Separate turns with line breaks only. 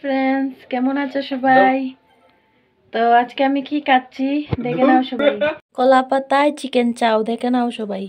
friends কেমন আছো সবাই তো আজকে আমি কি কাচ্ছি দেখে নাও সবাই কলা পাতায় চিকেন চাও দেখে নাও সবাই